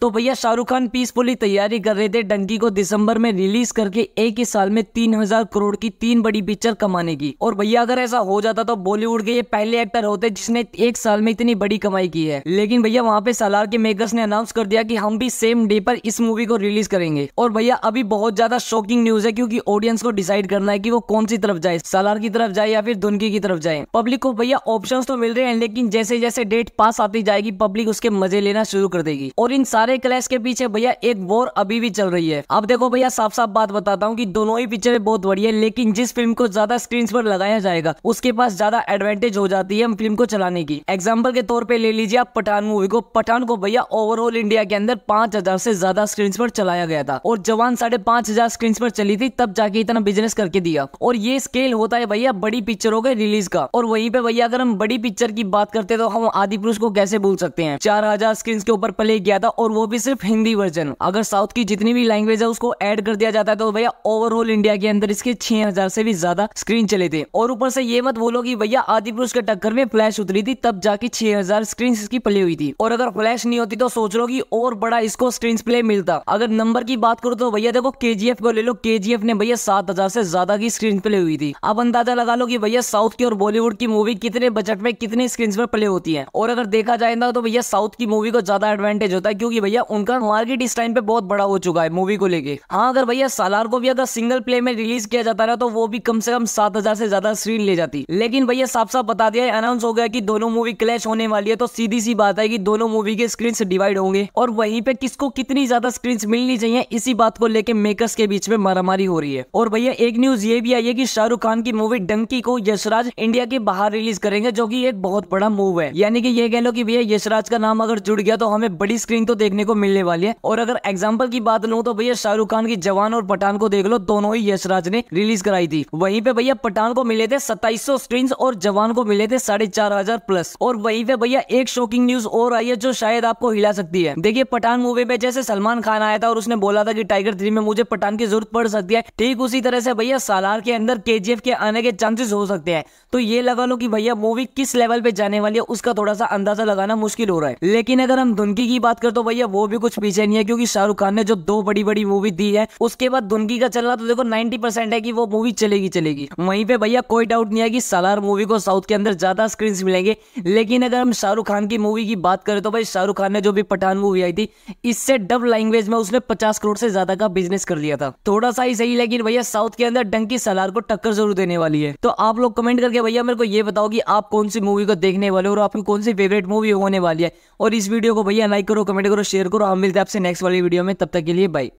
तो भैया शाहरुख खान पीसफुली तैयारी कर रहे थे डंकी को दिसंबर में रिलीज करके एक ही साल में तीन हजार करोड़ की तीन बड़ी पिक्चर कमाने की और भैया अगर ऐसा हो जाता तो बॉलीवुड के ये पहले एक्टर होते जिसने एक साल में इतनी बड़ी कमाई की है लेकिन भैया वहाँ पे सलार के मेकर्स ने अनाउंस कर दिया की हम भी सेम डे पर इस मूवी को रिलीज करेंगे और भैया अभी बहुत ज्यादा शॉकिंग न्यूज है क्यूँकी ऑडियंस को डिसाइड करना है की वो कौन सी तरफ जाए सलार की तरफ जाए या फिर धुनकी की तरफ जाए पब्लिक को भैया ऑप्शन तो मिल रहे हैं लेकिन जैसे जैसे डेट पास आती जाएगी पब्लिक उसके मजे लेना शुरू कर देगी और इन सारे सारे क्लैश के पीछे भैया एक वॉर अभी भी चल रही है अब देखो भैया साफ साफ बात बताता हूँ कि दोनों ही पिक्चर बहुत बढ़िया है लेकिन जिस फिल्म को ज्यादा स्क्रीन पर लगाया जाएगा उसके पास ज्यादा एडवांटेज हो जाती है हम फिल्म को चलाने की एग्जाम्पल के तौर पर ले लीजिए आप पठान मूवी को पठान को भैया ओवरऑल इंडिया के अंदर पांच हजार से ज्यादा स्क्रीन पर चलाया गया था और जवान साढ़े पांच हजार स्क्रीन पर चली थी तब जाके इतना बिजनेस करके दिया और ये स्केल होता है भैया बड़ी पिक्चरों के रिलीज का और वहीं पे भैया अगर हम बड़ी पिक्चर की बात करते तो हम आदि पुरुष को कैसे भूल सकते हैं चार हजार स्क्रीन के ऊपर प्ले किया था और वो भी सिर्फ हिंदी वर्जन अगर साउथ की जितनी भी लैंग्वेज है उसको ऐड कर दिया जाता है तो भैया ओवरऑल इंडिया के अंदर इसके छह हजार से भी ज्यादा स्क्रीन चले थे और ऊपर से ये मत बोलो कि भैया पुरुष के टक्कर में फ्लैश उतरी थी तब जाके छह हजार स्क्रीन इसकी प्ले हुई थी और अगर फ्लैश नहीं होती तो सोच लो कि और बड़ा इसको स्क्रीन प्ले मिलता अगर नंबर की बात करो तो भैया देखो के को ले लो के ने भैया सात हजार से ज्यादा की स्क्रीन प्ले हुई थी अब अंदाजा लगा लो कि भैया साउथ की और बॉलीवुड की मूवी कितने बजट में कितने स्क्रीन पर प्ले होती है और अगर देखा जाए ना तो भैया साउथ की मूवी को ज्यादा एडवांटेज होता है क्योंकि भैया उनका मार्केट इस टाइम पे बहुत बड़ा हो चुका है मूवी को लेके हाँ अगर भैया सालार को भी अगर सिंगल प्ले में रिलीज किया जाता रहा तो वो भी कम से कम सात हजार से ज्यादा स्क्रीन ले जाती लेकिन भैया साफ साफ बता दिया अनाउंस हो गया की दोनों मूवी क्लैश होने वाली है तो सीधी सी बात है की दोनों मूवी के स्क्रीन डिवाइड होंगे और वहीं पे किसको कितनी ज्यादा स्क्रीन मिलनी चाहिए इसी बात को लेकर मेकर्स के बीच में मारामारी हो रही है और भैया एक न्यूज ये भी आई है की शाहरुख खान की मूवी डंकी को यशराज इंडिया के बाहर रिलीज करेंगे जो की एक बहुत बड़ा मूव है यानी कि ये कह लो की भैया यशराज का नाम अगर जुड़ गया तो हमें बड़ी स्क्रीन तो देखने देखने को मिलने वाली है और अगर एग्जाम्पल की बात लो तो भैया शाहरुख खान की जवान और पठान को देख लो दोनों ही यशराज ने रिलीज कराई थी वहीं पे भैया पठान को मिले थे सत्ताईस स्ट्रीम्स और जवान को मिले थे साढ़े चार हजार प्लस और वहीं पे भैया एक शॉकिंग न्यूज और आई है जो शायद आपको हिला सकती है देखिए पठान मूवी में जैसे सलमान खान आया था और उसने बोला था कि टाइगर थ्री में मुझे पठान की जरूरत पड़ सकती है ठीक उसी तरह से भैया सालार के अंदर के के आने के चांसेस हो सकते हैं तो ये लगा लो कि भैया मूवी किस लेवल पे जाने वाली है उसका थोड़ा सा अंदाजा लगाना मुश्किल हो रहा है लेकिन अगर हम धुनकी की बात करें तो भैया है वो भी कुछ पीछे नहीं है क्योंकि शाहरुख खान ने जो दो बड़ी बड़ी मूवी दी है उसके बाद दुनकी का चलना तो देखो नाइनटी है कि वो मूवी चलेगी चलेगी वहीं पे भैया कोई डाउट नहीं है कि सलार मूवी को साउथ के अंदर ज्यादा स्क्रीन मिलेंगे लेकिन अगर हम शाहरुख खान की मूवी की बात करें तो भाई शाहरुख खान ने जो भी पठान मूवी आई थी इससे डब लैंग्वेज में उसने पचास करोड़ से ज्यादा का बिजनेस कर लिया था थोड़ा सा ही सही लेकिन भैया साउथ के अंदर डंकी सलार को टक्कर जरूर देने वाली है तो आप लोग कमेंट करके भैया मेरे को ये बताओ कि आप कौन सी मूवी को देखने वाले हो और आपकी कौन सी फेवरेट मूवी होने वाली है और इस वीडियो को भैया लाइक करो कमेंट करो शेयर करो हम मिलते हैं आपसे नेक्स्ट वाली वीडियो में तब तक के लिए बाई